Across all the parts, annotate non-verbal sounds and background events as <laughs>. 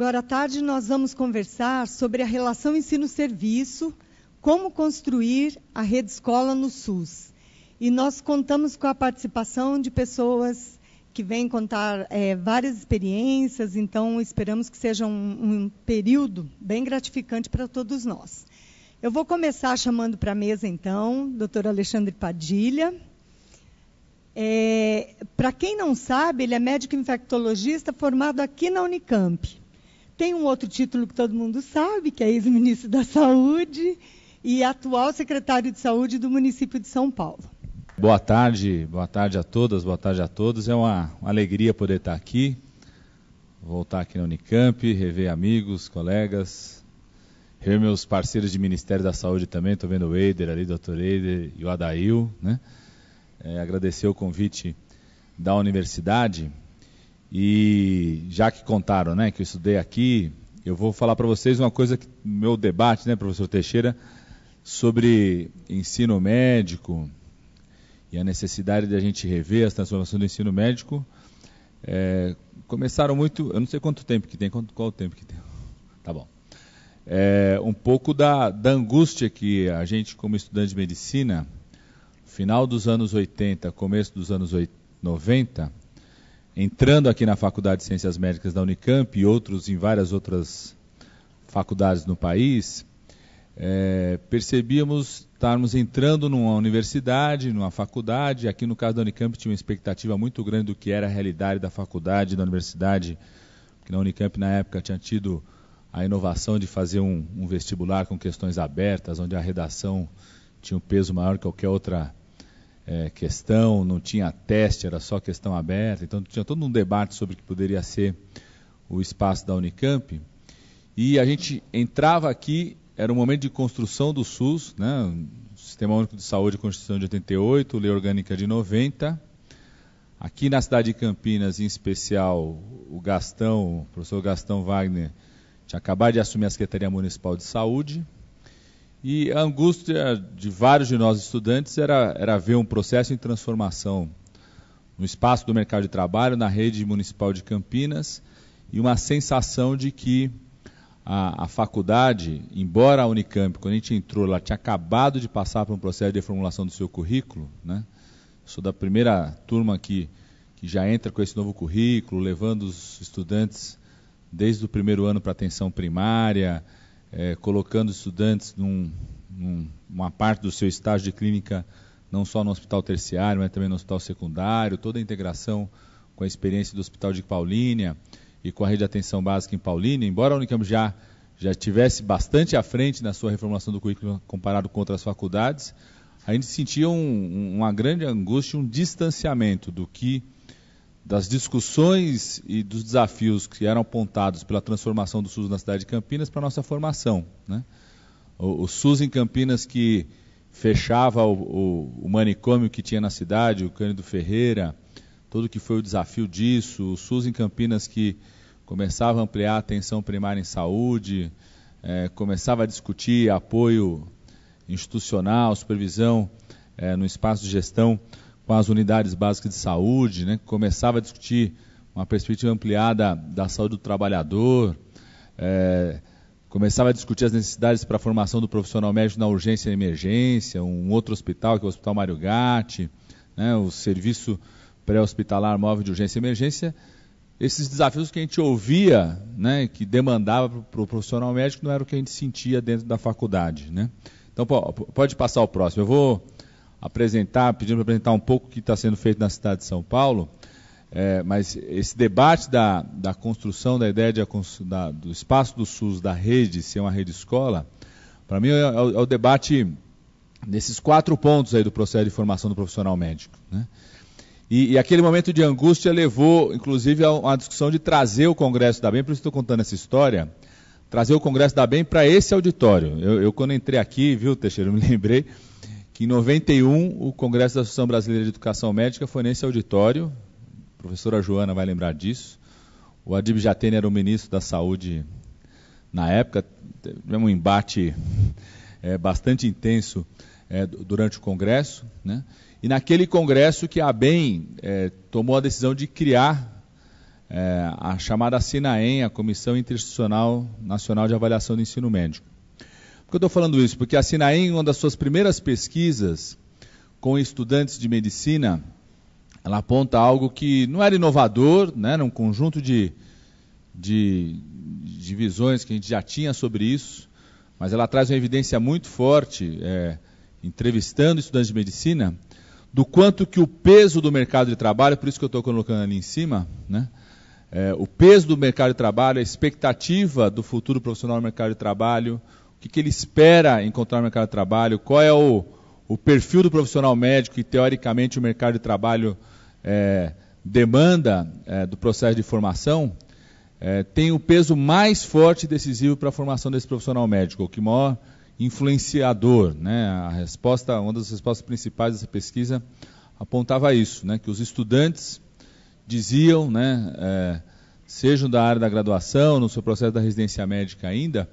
Agora à tarde nós vamos conversar sobre a relação ensino-serviço, como construir a rede escola no SUS. E nós contamos com a participação de pessoas que vêm contar é, várias experiências, então esperamos que seja um, um período bem gratificante para todos nós. Eu vou começar chamando para a mesa, então, doutor Alexandre Padilha. É, para quem não sabe, ele é médico infectologista formado aqui na Unicamp. Tem um outro título que todo mundo sabe, que é ex-ministro da Saúde e atual secretário de Saúde do município de São Paulo. Boa tarde, boa tarde a todas, boa tarde a todos. É uma, uma alegria poder estar aqui, voltar aqui na Unicamp, rever amigos, colegas, rever meus parceiros de Ministério da Saúde também, estou vendo o Eider ali, o doutor Eider e o Adail, né? É, agradecer o convite da universidade e já que contaram, né, que eu estudei aqui, eu vou falar para vocês uma coisa que meu debate, né, professor Teixeira, sobre ensino médico e a necessidade de a gente rever as transformações do ensino médico. É, começaram muito, eu não sei quanto tempo que tem, quanto, qual o tempo que tem. <laughs> Tá bom. É, um pouco da, da angústia que a gente, como estudante de medicina, final dos anos 80, começo dos anos 90, entrando aqui na Faculdade de Ciências Médicas da Unicamp e outros em várias outras faculdades no país, é, percebíamos estarmos entrando numa universidade, numa faculdade. Aqui no caso da Unicamp tinha uma expectativa muito grande do que era a realidade da faculdade, da universidade, porque na Unicamp na época tinha tido a inovação de fazer um, um vestibular com questões abertas, onde a redação tinha um peso maior que qualquer outra é, questão, não tinha teste, era só questão aberta, então tinha todo um debate sobre o que poderia ser o espaço da Unicamp. E a gente entrava aqui, era um momento de construção do SUS, né? Sistema Único de Saúde, Constituição de 88, Lei Orgânica de 90. Aqui na cidade de Campinas, em especial, o Gastão, o professor Gastão Wagner, tinha acabado de assumir a Secretaria Municipal de Saúde. E a angústia de vários de nós estudantes era, era ver um processo em transformação no espaço do mercado de trabalho, na rede municipal de Campinas, e uma sensação de que a, a faculdade, embora a Unicamp, quando a gente entrou, ela tinha acabado de passar por um processo de reformulação do seu currículo, né? sou da primeira turma que, que já entra com esse novo currículo, levando os estudantes desde o primeiro ano para atenção primária, é, colocando estudantes num, num, uma parte do seu estágio de clínica não só no hospital terciário, mas também no hospital secundário, toda a integração com a experiência do hospital de Paulínia e com a rede de atenção básica em Paulínia, embora a Unicamp já já estivesse bastante à frente na sua reformulação do currículo comparado com outras faculdades, a gente sentia um, uma grande angústia, um distanciamento do que das discussões e dos desafios que eram apontados pela transformação do SUS na cidade de Campinas para a nossa formação. Né? O, o, SUS em Campinas que fechava o, o, o, manicômio que tinha na cidade, o Cândido Ferreira, todo que foi o desafio disso, o SUS em Campinas que começava a ampliar a atenção primária em saúde, é, começava a discutir apoio institucional, supervisão é, no espaço de gestão com as unidades básicas de saúde, né, que começava a discutir uma perspectiva ampliada da saúde do trabalhador, é, começava a discutir as necessidades para a formação do profissional médico na urgência e emergência, um outro hospital, que é o Hospital Mário Gatti, né, o serviço pré-hospitalar móvel de urgência e emergência, esses desafios que a gente ouvia, né, que demandava para o profissional médico, não era o que a gente sentia dentro da faculdade. Né? Então, pode passar o próximo. Eu vou apresentar, pedindo para apresentar um pouco o que está sendo feito na cidade de São Paulo, é, mas esse debate da, da construção da ideia de, da, do espaço do SUS, da rede, ser uma rede escola, para mim é, é, o, é, o, debate nesses quatro pontos aí do processo de formação do profissional médico. Né? E, e, aquele momento de angústia levou, inclusive, a uma discussão de trazer o Congresso da BEM, por isso estou contando essa história, trazer o Congresso da BEM para esse auditório. Eu, eu, quando entrei aqui, viu, Teixeira, eu me <laughs> lembrei, que em 91 o Congresso da Associação Brasileira de Educação Médica foi nesse auditório, a professora Joana vai lembrar disso, o Adib Jatene era o ministro da Saúde na época, teve um embate é, bastante intenso é, durante o Congresso, né? e naquele Congresso que a ABEM é, eh, tomou a decisão de criar a chamada SINAEM, a Comissão Interinstitucional Nacional de Avaliação do Ensino Médico. Por que eu estou falando isso? Porque a em uma das suas primeiras pesquisas com estudantes de medicina, ela aponta algo que não era inovador, né? era um conjunto de, de, de visões que a gente já tinha sobre isso, mas ela traz uma evidência muito forte, é, entrevistando estudantes de medicina, do quanto que o peso do mercado de trabalho, por isso que eu estou colocando ali em cima, né? É, o peso do mercado de trabalho, a expectativa do futuro profissional no mercado de trabalho, que, que ele espera encontrar no mercado de trabalho, qual é o, o perfil do profissional médico que, teoricamente, o mercado de trabalho é, demanda é, do processo de formação, é, tem o peso mais forte e decisivo para a formação desse profissional médico, o que é maior influenciador. Né? A resposta, uma das respostas principais dessa pesquisa apontava isso, né? que os estudantes diziam, né, é, sejam da área da graduação, no seu processo da residência médica ainda,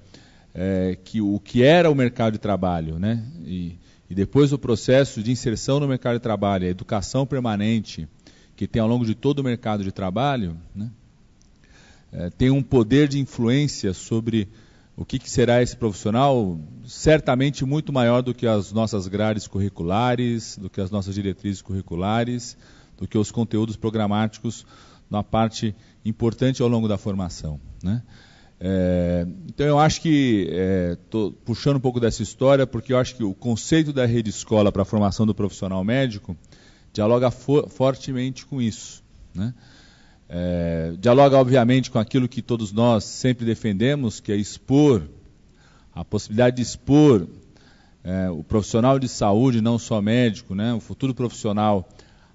é, que o que era o mercado de trabalho, né? E, e depois o processo de inserção no mercado de trabalho, a educação permanente que tem ao longo de todo o mercado de trabalho, né? é, tem um poder de influência sobre o que, que, será esse profissional, certamente muito maior do que as nossas grades curriculares, do que as nossas diretrizes curriculares, do que os conteúdos programáticos na parte importante ao longo da formação. Né? É, então eu acho que estou é, puxando um pouco dessa história porque eu acho que o conceito da rede escola para a formação do profissional médico dialoga fortemente com isso, né? é, dialoga obviamente com aquilo que todos nós sempre defendemos, que é expor a possibilidade de expor é, o profissional de saúde, não só médico, né? O futuro profissional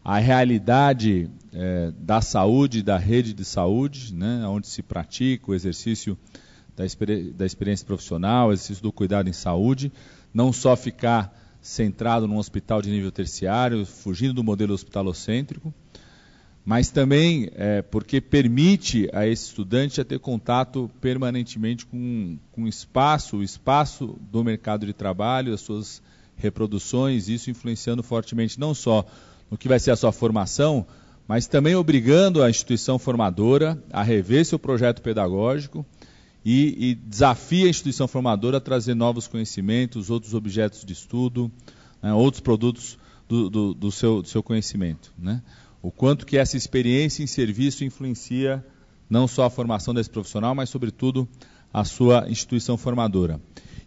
a realidade é, da saúde, da rede de saúde, né, onde se pratica o exercício da, experi da experiência profissional, o exercício do cuidado em saúde, não só ficar centrado num hospital de nível terciário, fugindo do modelo hospitalocêntrico, mas também é, porque permite a esse estudante a ter contato permanentemente com, com o espaço, o espaço do mercado de trabalho, as suas reproduções, isso influenciando fortemente não só no que vai ser a sua formação, mas também obrigando a instituição formadora a rever seu projeto pedagógico e, e desafia a instituição formadora a trazer novos conhecimentos, outros objetos de estudo, né, outros produtos do, do, do, seu, do seu conhecimento. Né? O quanto que essa experiência em serviço influencia não só a formação desse profissional, mas, sobretudo, a sua instituição formadora.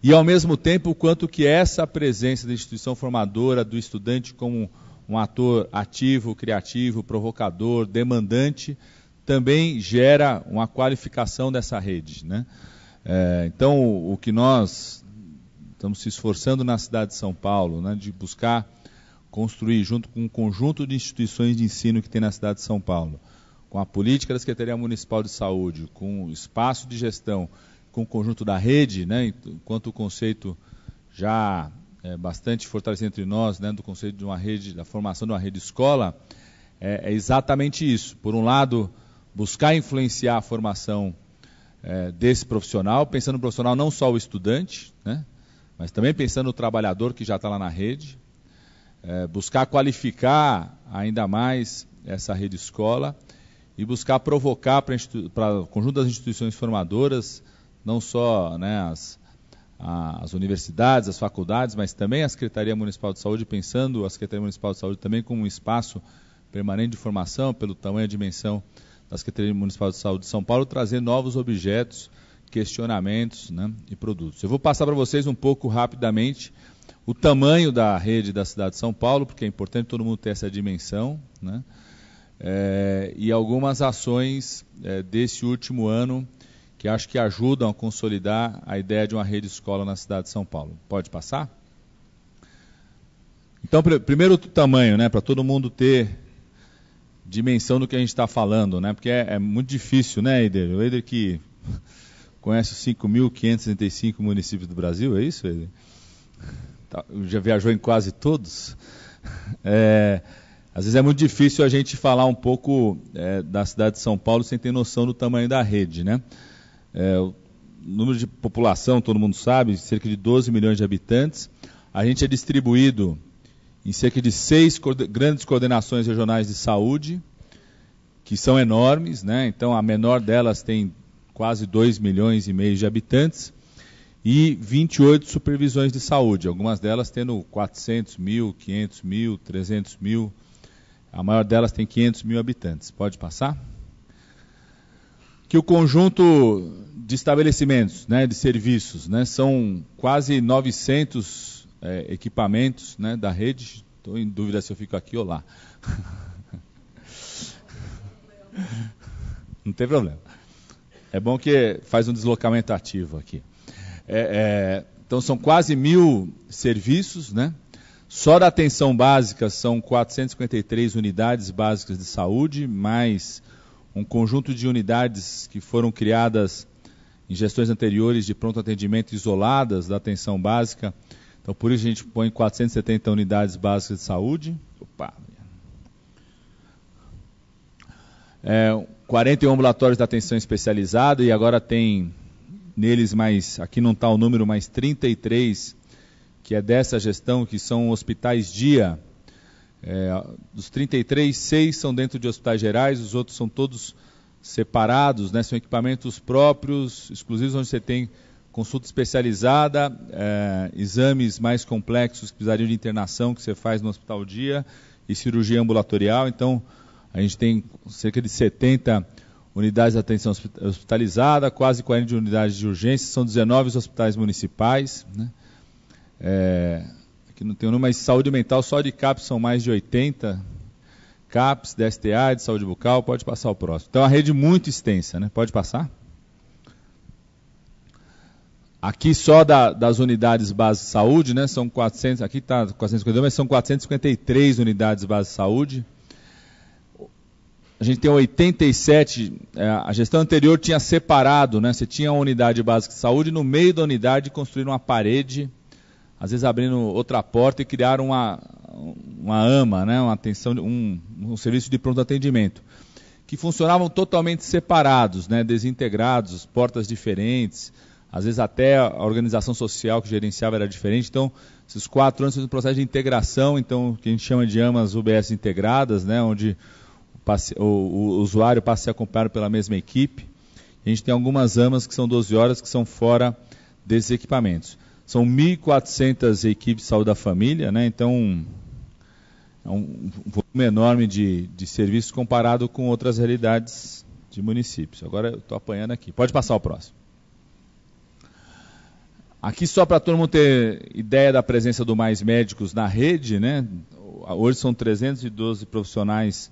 E, ao mesmo tempo, o quanto que essa presença da instituição formadora, do estudante como um ator ativo, criativo, provocador, demandante, também gera uma qualificação dessa rede. Né? É, então, o que nós estamos se esforçando na cidade de São Paulo, né, de buscar construir, junto com um conjunto de instituições de ensino que tem na cidade de São Paulo, com a política da Secretaria Municipal de Saúde, com o espaço de gestão, com o conjunto da rede, né, enquanto o conceito já é, bastante fortalecida entre nós, dentro né, do conceito de uma rede, da formação de uma rede escola, é, é exatamente isso. Por um lado, buscar influenciar a formação é, desse profissional, pensando no profissional não só o estudante, né, mas também pensando no trabalhador que já está lá na rede, é, buscar qualificar ainda mais essa rede escola e buscar provocar para o conjunto das instituições formadoras, não só né, as, as universidades, as faculdades, mas também a Secretaria Municipal de Saúde, pensando a Secretaria Municipal de Saúde também como um espaço permanente de formação, pelo tamanho e dimensão da Secretaria Municipal de Saúde de São Paulo, trazer novos objetos, questionamentos né, e produtos. Eu vou passar para vocês um pouco rapidamente o tamanho da rede da cidade de São Paulo, porque é importante todo mundo ter essa dimensão, né, é, e algumas ações é, desse último ano que acho que ajudam a consolidar a ideia de uma rede escola na cidade de São Paulo. Pode passar? Então, pr primeiro tamanho, né, para todo mundo ter dimensão do que a gente está falando, né, porque é, é muito difícil, né, Eder? O Eder que <laughs> conhece os 5.565 municípios do Brasil, é isso, Eder? Tá, já viajou em quase todos. <laughs> É, às vezes é muito difícil a gente falar um pouco é, da cidade de São Paulo sem ter noção do tamanho da rede, né? É, o número de população, todo mundo sabe, cerca de 12 milhões de habitantes. A gente é distribuído em cerca de seis grandes coordenações regionais de saúde, que são enormes, né? Então a menor delas tem quase 2 milhões e meio de habitantes e 28 supervisões de saúde, algumas delas tendo 400 mil, 500 mil, 300 mil, a maior delas tem 500 mil habitantes. Pode passar? que o conjunto de estabelecimentos, né, de serviços, né, são quase 900 é, equipamentos né, da rede. Estou em dúvida se eu fico aqui ou lá. <laughs> Não tem problema. É bom que faz um deslocamento ativo aqui. É, é, então são quase mil serviços, né? Só da atenção básica são 453 unidades básicas de saúde, mais um conjunto de unidades que foram criadas em gestões anteriores de pronto atendimento isoladas da atenção básica. Então, por isso a gente põe 470 unidades básicas de saúde. Opa. É, 41 ambulatórios da atenção especializada e agora tem neles mais, aqui não está o número, mas 33 que é dessa gestão, que são hospitais dia é, dos 33, seis são dentro de hospitais gerais, os outros são todos separados, né? são equipamentos próprios, exclusivos, onde você tem consulta especializada, é, exames mais complexos que precisariam de internação, que você faz no hospital dia, e cirurgia ambulatorial. Então, a gente tem cerca de 70 unidades de atenção hospitalizada, quase 40 unidades de urgência, são 19 hospitais municipais. Né? É, que não tem o mas saúde mental só de CAPS são mais de 80. CAPS, DSTA, de saúde bucal, pode passar o próximo. Então, é uma rede muito extensa, né? Pode passar? Aqui só da, das unidades base de saúde, né? São 400, aqui está 452, mas são 453 unidades base de saúde. A gente tem 87, é, a gestão anterior tinha separado, né? Você tinha uma unidade básica de saúde, no meio da unidade construíram uma parede às vezes abrindo outra porta e criar uma, uma AMA, né? uma atenção, um, um serviço de pronto atendimento, que funcionavam totalmente separados, né? desintegrados, portas diferentes, às vezes até a organização social que gerenciava era diferente. Então, esses quatro anos fez um processo de integração, então, que a gente chama de AMAs UBS integradas, né? onde o, passe, o, o usuário passa a ser acompanhado pela mesma equipe. A gente tem algumas AMAs que são 12 horas, que são fora desses equipamentos. São 1.400 equipes de saúde da família, né? Então, é um volume enorme de, de serviços comparado com outras realidades de municípios. Agora eu estou apanhando aqui. Pode passar o próximo. Aqui só para todo mundo ter ideia da presença do Mais Médicos na rede, né? Hoje são 312 profissionais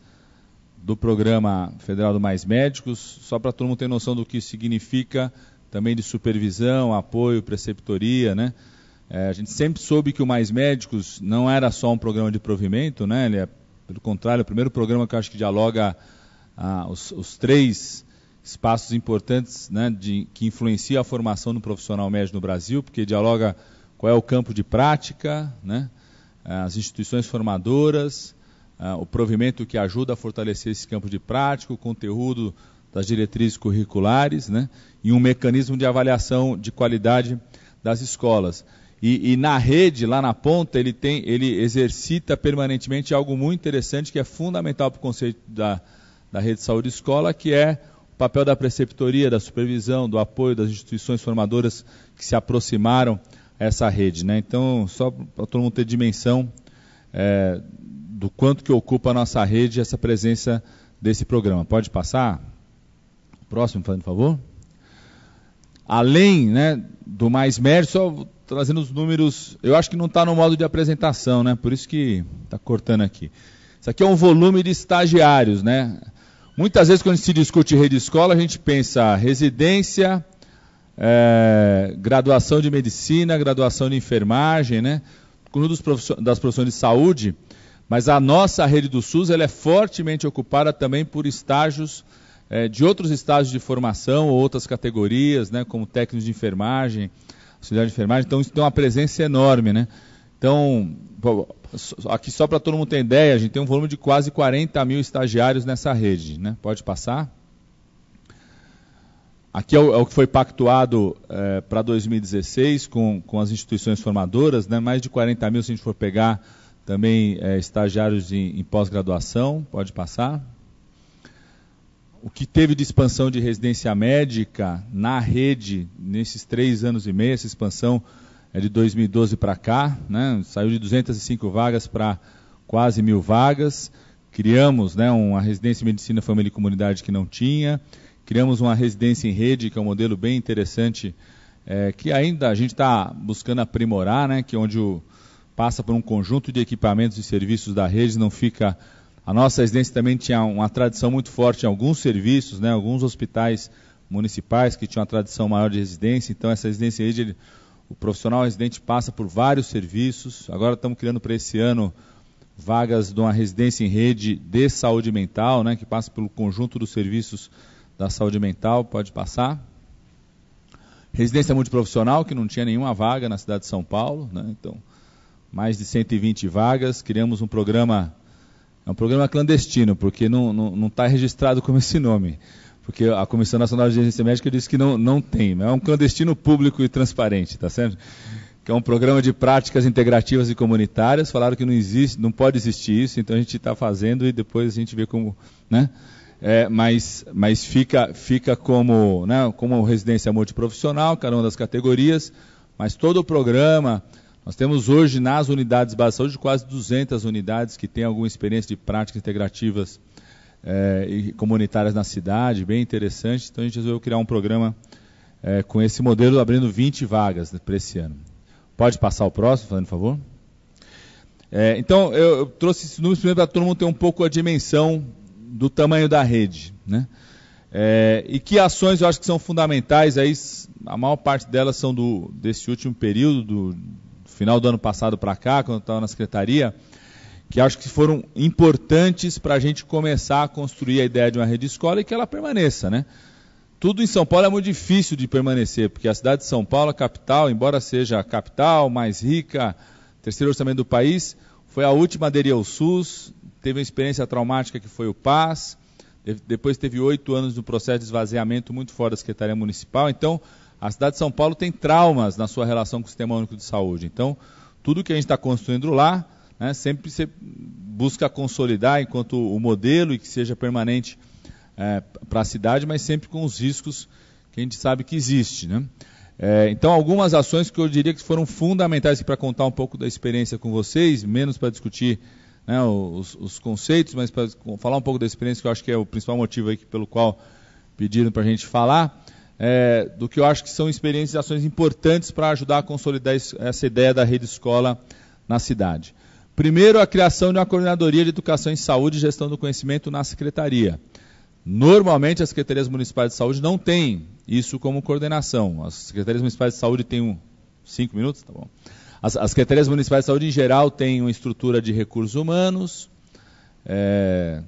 do programa federal do Mais Médicos, só para todo mundo ter noção do que significa também de supervisão, apoio, preceptoria, né? É, a gente sempre soube que o Mais Médicos não era só um programa de provimento, né? Ele é, pelo contrário, o primeiro programa que eu acho que dialoga ah, os, os, três espaços importantes né, de, que influenciam a formação do profissional médico no Brasil, porque dialoga qual é o campo de prática, né? É, as instituições formadoras, ah, o provimento que ajuda a fortalecer esse campo de prática, o conteúdo das diretrizes curriculares né, e um mecanismo de avaliação de qualidade das escolas. E, e, na rede, lá na ponta, ele, tem, ele exercita permanentemente algo muito interessante que é fundamental para o conceito da, da rede de saúde escola, que é o papel da preceptoria, da supervisão, do apoio das instituições formadoras que se aproximaram a essa rede. Né? Então, só para todo mundo ter dimensão é, do quanto que ocupa a nossa rede essa presença desse programa. Pode passar? Próximo, por favor. Além né, do mais mérito, só trazendo os números, eu acho que não está no modo de apresentação, né? Por isso que está cortando aqui. Isso aqui é um volume de estagiários, né? Muitas vezes quando se discute rede escola, a gente pensa residência, é, graduação de medicina, graduação de enfermagem, né? Conjunto das profissões de saúde, mas a nossa rede do SUS ela é fortemente ocupada também por estágios é, de outros estágios de formação ou outras categorias, né, como técnicos de enfermagem, auxiliar de enfermagem, então isso tem uma presença enorme, né? Então, aqui só para todo mundo ter ideia, a gente tem um volume de quase 40 mil estagiários nessa rede, né? Pode passar? Aqui é o, é o que foi pactuado é, para 2016 com, com as instituições formadoras, né? mais de 40 mil se a gente for pegar também é, estagiários em, em pós-graduação, pode passar o que teve de expansão de residência médica na rede nesses três anos e meio, essa expansão é de 2012 para cá, né? saiu de 205 vagas para quase mil vagas. Criamos né, uma residência em medicina, família e comunidade que não tinha. Criamos uma residência em rede, que é um modelo bem interessante, é, que ainda a gente está buscando aprimorar, né, que é onde o, passa por um conjunto de equipamentos e serviços da rede, não fica a nossa residência também tinha uma tradição muito forte em alguns serviços, né, alguns hospitais municipais que tinham uma tradição maior de residência. Então, essa residência rede o profissional residente passa por vários serviços. Agora estamos criando para esse ano vagas de uma residência em rede de saúde mental, né, que passa pelo conjunto dos serviços da saúde mental. Pode passar. Residência multiprofissional, que não tinha nenhuma vaga na cidade de São Paulo. Né, então, mais de 120 vagas. Criamos um programa é um programa clandestino, porque não está registrado como esse nome. Porque a Comissão Nacional de Agência Médica disse que não, não tem, é um clandestino público e transparente, tá certo? Que é um programa de práticas integrativas e comunitárias. Falaram que não existe, não pode existir isso, então a gente está fazendo e depois a gente vê como. Né? É, mas, mas fica, fica como, né, como residência multiprofissional, cada uma das categorias, mas todo o programa nós temos hoje nas unidades base de saúde quase 200 unidades que têm alguma experiência de práticas integrativas é, e comunitárias na cidade, bem interessante. Então a gente resolveu criar um programa é, com esse modelo, abrindo 20 vagas né, para esse ano. Pode passar o próximo, fazendo favor? É, então eu, eu, trouxe esses números primeiro para todo mundo ter um pouco a dimensão do tamanho da rede, né? e que ações eu acho que são fundamentais aí a maior parte delas são do, desse último período do, final do ano passado para cá, quando estava na secretaria, que acho que foram importantes para a gente começar a construir a ideia de uma rede escola e que ela permaneça, né? Tudo em São Paulo é muito difícil de permanecer, porque a cidade de São Paulo, a capital, embora seja a capital mais rica, terceiro orçamento do país, foi a última a aderir ao SUS, teve uma experiência traumática que foi o PAS, depois teve oito anos do processo de esvaziamento muito fora da Secretaria Municipal, então a cidade de São Paulo tem traumas na sua relação com o sistema único de saúde. Então, tudo que a gente está construindo lá, né, sempre se busca consolidar enquanto o modelo e que seja permanente é, para a cidade, mas sempre com os riscos que a gente sabe que existe. Né? É, então, algumas ações que eu diria que foram fundamentais para contar um pouco da experiência com vocês, menos para discutir né, os, os, conceitos, mas para falar um pouco da experiência, que eu acho que é o principal motivo aí pelo qual pediram para a gente falar é, do que eu acho que são experiências e ações importantes para ajudar a consolidar essa ideia da rede escola na cidade. Primeiro, a criação de uma coordenadoria de educação em saúde e gestão do conhecimento na secretaria. Normalmente, as secretarias municipais de saúde não têm isso como coordenação. As secretarias municipais de saúde têm um, cinco minutos, tá bom? As, as secretarias municipais de saúde em geral têm uma estrutura de recursos humanos, é,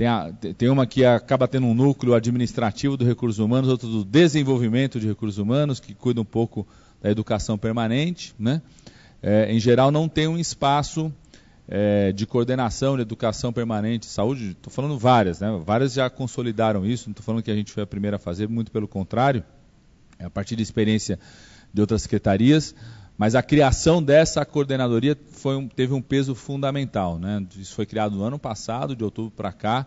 tem, a, tem uma que acaba tendo um núcleo administrativo do recursos humanos, outra do desenvolvimento de recursos humanos, que cuida um pouco da educação permanente. Né? É, em geral, não tem um espaço é, de coordenação de educação permanente saúde. Estou falando várias, né? várias já consolidaram isso, não estou falando que a gente foi a primeira a fazer, muito pelo contrário, é a partir de experiência de outras secretarias. Mas a criação dessa coordenadoria um, teve um peso fundamental. Né? Isso foi criado no ano passado, de outubro para cá,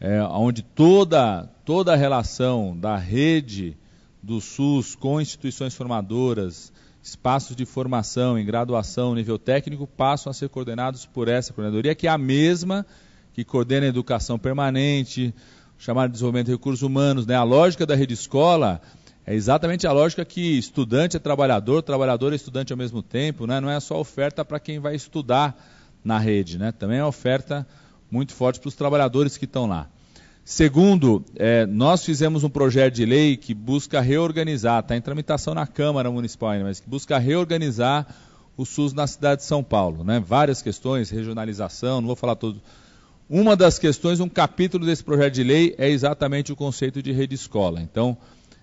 é, onde toda, toda a relação da rede do SUS com instituições formadoras, espaços de formação em graduação, nível técnico, passam a ser coordenados por essa coordenadoria, que é a mesma que coordena a educação permanente, chamada de desenvolvimento de recursos humanos. Né? A lógica da rede escola é exatamente a lógica que estudante é trabalhador, trabalhador é estudante ao mesmo tempo, né? não é só oferta para quem vai estudar na rede, né? também é oferta muito forte para os trabalhadores que estão lá. Segundo, é, nós fizemos um projeto de lei que busca reorganizar, está em tramitação na Câmara Municipal ainda, mas que busca reorganizar o SUS na cidade de São Paulo. Né? Várias questões, regionalização, não vou falar tudo. Uma das questões, um capítulo desse projeto de lei é exatamente o conceito de rede escola. Então,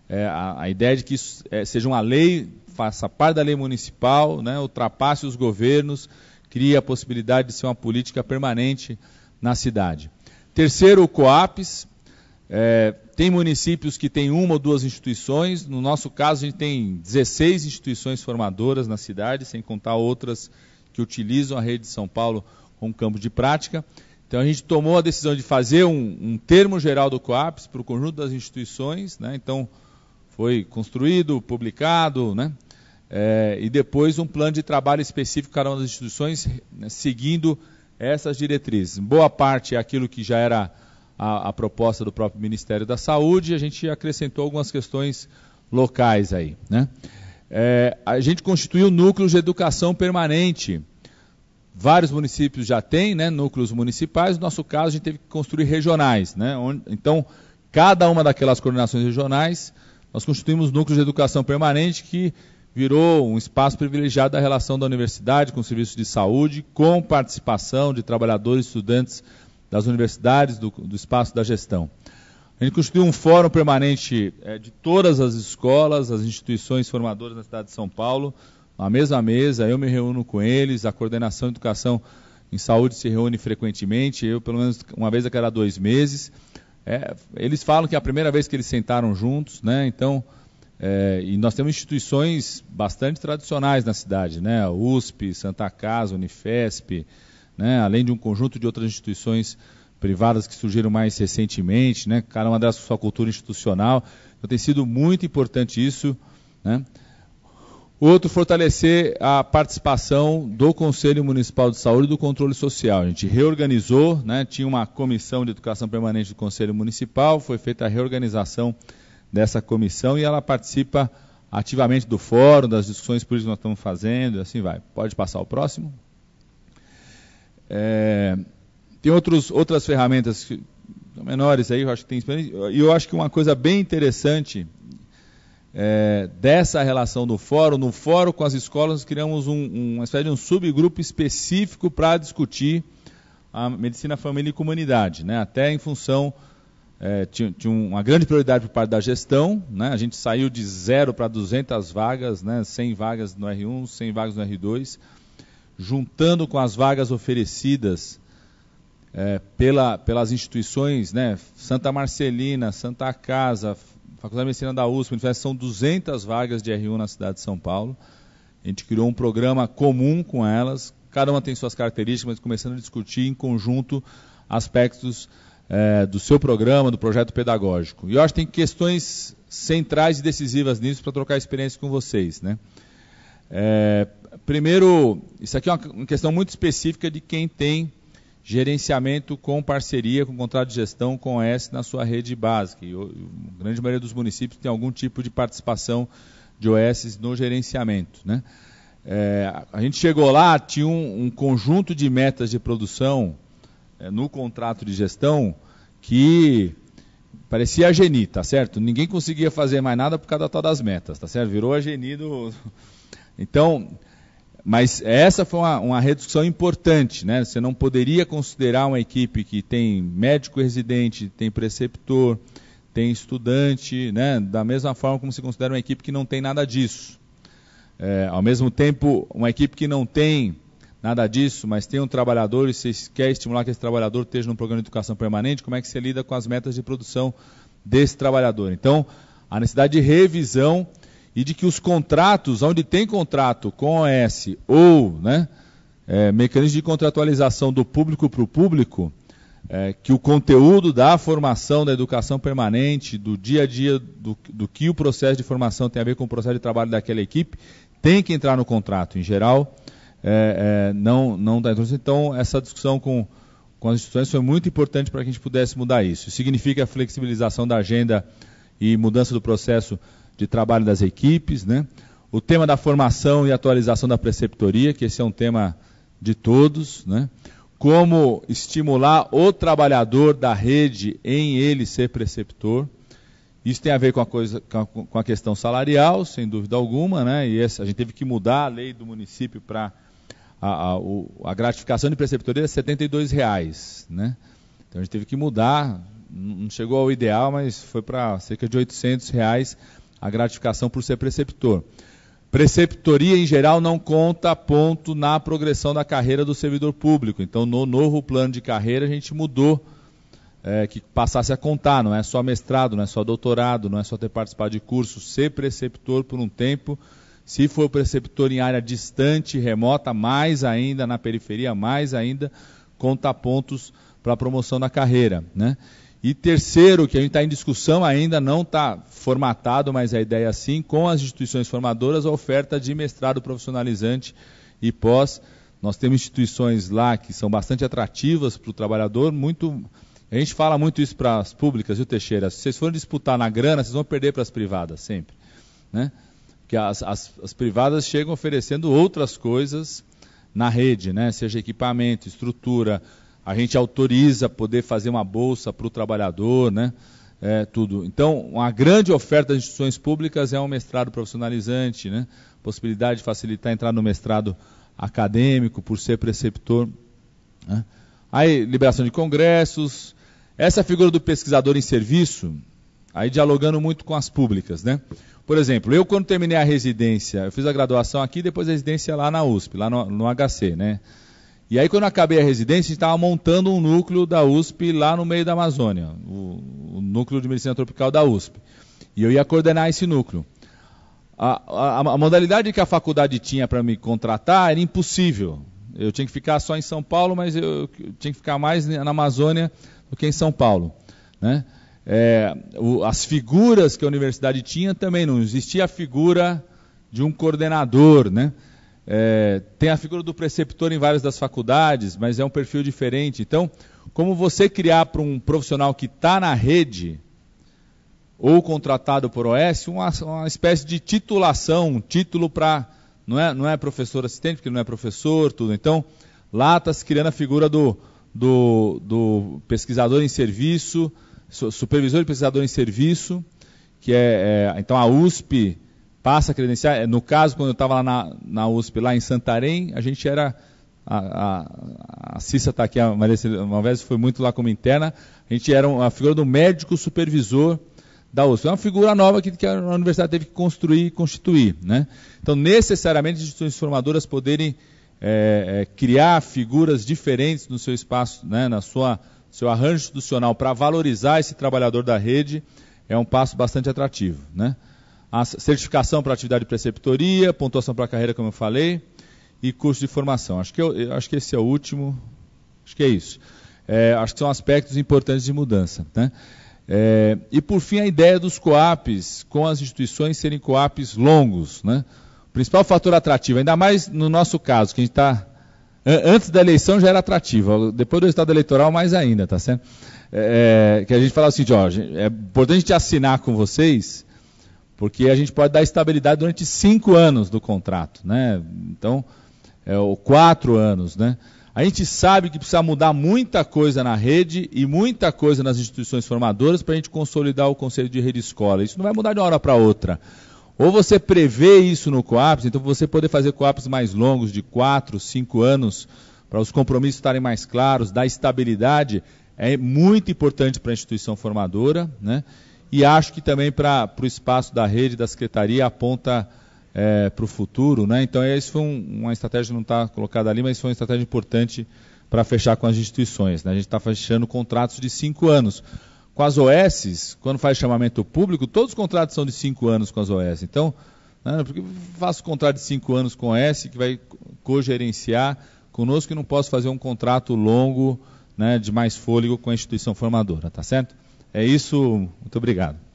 é, a, a, ideia de que isso é, seja uma lei, faça parte da lei municipal, né, ultrapasse os governos, crie a possibilidade de ser uma política permanente na cidade. Terceiro, o COAPS. É, tem municípios que têm uma ou duas instituições, no nosso caso, a gente tem 16 instituições formadoras na cidade, sem contar outras que utilizam a rede de São Paulo como campo de prática. Então a gente tomou a decisão de fazer um, um termo geral do COAPS para o conjunto das instituições, né? então foi construído, publicado, né? É, e depois um plano de trabalho específico para uma das instituições, né, seguindo essas diretrizes. Boa parte é aquilo que já era a, a, proposta do próprio Ministério da Saúde, a gente acrescentou algumas questões locais aí. Né? É, a gente constituiu núcleos de educação permanente. Vários municípios já têm né, núcleos municipais, no nosso caso a gente teve que construir regionais. Né? então, cada uma daquelas coordenações regionais nós constituímos núcleos de educação permanente que virou um espaço privilegiado da relação da universidade com o serviço de saúde, com participação de trabalhadores e estudantes das universidades, do, do, espaço da gestão. A gente constituiu um fórum permanente é, de todas as escolas, as instituições formadoras na cidade de São Paulo, na mesma mesa, eu me reúno com eles, a coordenação de educação em saúde se reúne frequentemente, eu pelo menos uma vez a cada dois meses. É, eles falam que é a primeira vez que eles sentaram juntos, né? Então, é, e nós temos instituições bastante tradicionais na cidade, né? USP, Santa Casa, Unifesp, né? Além de um conjunto de outras instituições privadas que surgiram mais recentemente, né? Cada uma delas com sua cultura institucional. Então, tem sido muito importante isso, né? Outro, fortalecer a participação do Conselho Municipal de Saúde e do Controle Social. A gente reorganizou, né, tinha uma comissão de educação permanente do Conselho Municipal, foi feita a reorganização dessa comissão e ela participa ativamente do fórum, das discussões políticas que nós estamos fazendo, e assim vai. Pode passar o próximo. É, tem outros, outras ferramentas que, menores aí, eu acho que tem. E eu acho que uma coisa bem interessante é, dessa relação do fórum. No fórum com as escolas, nós criamos um, uma espécie de um subgrupo específico para discutir a medicina família e comunidade, né? até em função. É, tinha, tinha, uma grande prioridade por parte da gestão, né? a gente saiu de zero para 200 vagas, né? 100 vagas no R1, 100 vagas no R2, juntando com as vagas oferecidas é, pela, pelas instituições, né? Santa Marcelina, Santa Casa, Faculdade de Medicina da USP, são 200 vagas de R1 na cidade de São Paulo. A gente criou um programa comum com elas, cada uma tem suas características, mas começando a discutir em conjunto aspectos é, do seu programa, do projeto pedagógico. E eu acho que tem questões centrais e decisivas nisso para trocar experiência com vocês. Né? É, primeiro, isso aqui é uma questão muito específica de quem tem gerenciamento com parceria, com contrato de gestão com a OS na sua rede básica. E a grande maioria dos municípios tem algum tipo de participação de OS no gerenciamento. Né? É, a gente chegou lá, tinha um, um conjunto de metas de produção é, no contrato de gestão que parecia a Geni, tá certo? Ninguém conseguia fazer mais nada por causa da tal das metas, tá certo? Virou a Geni do. <laughs> Então, mas essa foi uma, uma, redução importante, né? Você não poderia considerar uma equipe que tem médico residente, tem preceptor, tem estudante, né? Da mesma forma como se considera uma equipe que não tem nada disso. É, ao mesmo tempo, uma equipe que não tem nada disso, mas tem um trabalhador e você quer estimular que esse trabalhador esteja no programa de educação permanente, como é que você lida com as metas de produção desse trabalhador? Então, a necessidade de revisão e de que os contratos, onde tem contrato com a OS ou né, é, mecanismo de contratualização do público para o público, é, que o conteúdo da formação, da educação permanente, do dia a dia, do, do que o processo de formação tem a ver com o processo de trabalho daquela equipe, tem que entrar no contrato. Em geral, é, é, não não dá Então, essa discussão com, com as instituições foi muito importante para que a gente pudesse mudar isso. Significa a flexibilização da agenda e mudança do processo de trabalho das equipes, né? O tema da formação e atualização da preceptoria, que esse é um tema de todos, né? Como estimular o trabalhador da rede em ele ser preceptor. Isso tem a ver com a, coisa, com a questão salarial, sem dúvida alguma, né? E essa, a gente teve que mudar a lei do município para a, a, a, gratificação de preceptoria é R$ reais, né? Então a gente teve que mudar, não chegou ao ideal, mas foi para cerca de R$ reais a gratificação por ser preceptor. Preceptoria, em geral, não conta ponto na progressão da carreira do servidor público. Então, no novo plano de carreira, a gente mudou é, que passasse a contar. Não é só mestrado, não é só doutorado, não é só ter participado de curso. Ser preceptor por um tempo. Se for preceptor em área distante, remota, mais ainda, na periferia, mais ainda, conta pontos para a promoção da carreira. Né? E terceiro, que a gente está em discussão, ainda não está formatado, mas a ideia é assim, com as instituições formadoras, a oferta de mestrado profissionalizante e pós. Nós temos instituições lá que são bastante atrativas para o trabalhador, muito. A gente fala muito isso para as públicas, viu, Teixeira? Se vocês forem disputar na grana, vocês vão perder para as privadas, sempre. Né? Porque as, as, as privadas chegam oferecendo outras coisas na rede, né? seja equipamento, estrutura, a gente autoriza poder fazer uma bolsa para o trabalhador, né? É, tudo. Então, uma grande oferta das instituições públicas é um mestrado profissionalizante, né? possibilidade de facilitar entrar no mestrado acadêmico por ser preceptor. Né? Aí, liberação de congressos. Essa figura do pesquisador em serviço, aí dialogando muito com as públicas. Né? Por exemplo, eu quando terminei a residência, eu fiz a graduação aqui, depois a residência é lá na USP, lá no, no HC, né? E aí, quando acabei a residência, a gente estava montando um núcleo da USP lá no meio da Amazônia, o, o, núcleo de medicina tropical da USP. E eu ia coordenar esse núcleo. A, a, a modalidade que a faculdade tinha para me contratar era impossível. Eu tinha que ficar só em São Paulo, mas eu, eu tinha que ficar mais na Amazônia do que em São Paulo. Né? É, o, as figuras que a universidade tinha também não existia a figura de um coordenador, né? É, tem a figura do preceptor em várias das faculdades, mas é um perfil diferente. Então, como você criar para um profissional que está na rede ou contratado por OS uma, uma espécie de titulação, um título para. Não é, não é professor assistente, porque não é professor, tudo. Então, lá está se criando a figura do, do, do, pesquisador em serviço, supervisor de pesquisador em serviço, que é, é então a USP passa a credenciar. É, no caso, quando eu estava lá na, na, USP, lá em Santarém, a gente era. A, a, a Cissa está aqui, a Maria uma vez foi muito lá como interna. A gente era a figura do médico supervisor da USP. É uma figura nova que, que a universidade teve que construir e constituir. Né? Então, necessariamente, as instituições formadoras poderem é, é, criar figuras diferentes no seu espaço, né, na sua seu arranjo institucional para valorizar esse trabalhador da rede é um passo bastante atrativo. Né? a certificação para atividade de preceptoria, pontuação para carreira, como eu falei, e curso de formação. Acho que, eu, acho que esse é o último. Acho que é isso. É, acho que são aspectos importantes de mudança. Né? É, e por fim, a ideia dos COAPs com as instituições serem COAPs longos. Né? O principal fator atrativo, ainda mais no nosso caso, que a gente está. Antes da eleição já era atrativo, depois do resultado eleitoral mais ainda, tá certo? É, é que a gente fala assim, Jorge, é importante a gente assinar com vocês porque a gente pode dar estabilidade durante cinco anos do contrato, né? Então, é, ou quatro anos, né? A gente sabe que precisa mudar muita coisa na rede e muita coisa nas instituições formadoras para a gente consolidar o conselho de rede escola. Isso não vai mudar de uma hora para outra. Ou você prevê isso no COAPS, então você poder fazer COAPS mais longos, de quatro, cinco anos, para os compromissos estarem mais claros, dar estabilidade, é muito importante para a instituição formadora, né? e acho que também para o espaço da rede, da secretaria, aponta é, para o futuro. Né? Então, é, isso foi um, uma estratégia que não está colocada ali, mas foi uma estratégia importante para fechar com as instituições. Né? A gente está fechando contratos de cinco anos. Com as OS, quando faz chamamento público, todos os contratos são de cinco anos com as OS. Então, né, porque faço contrato de cinco anos com a OS, que vai cogerenciar conosco, e não posso fazer um contrato longo né, de mais fôlego com a instituição formadora, tá certo? É isso, muito obrigado.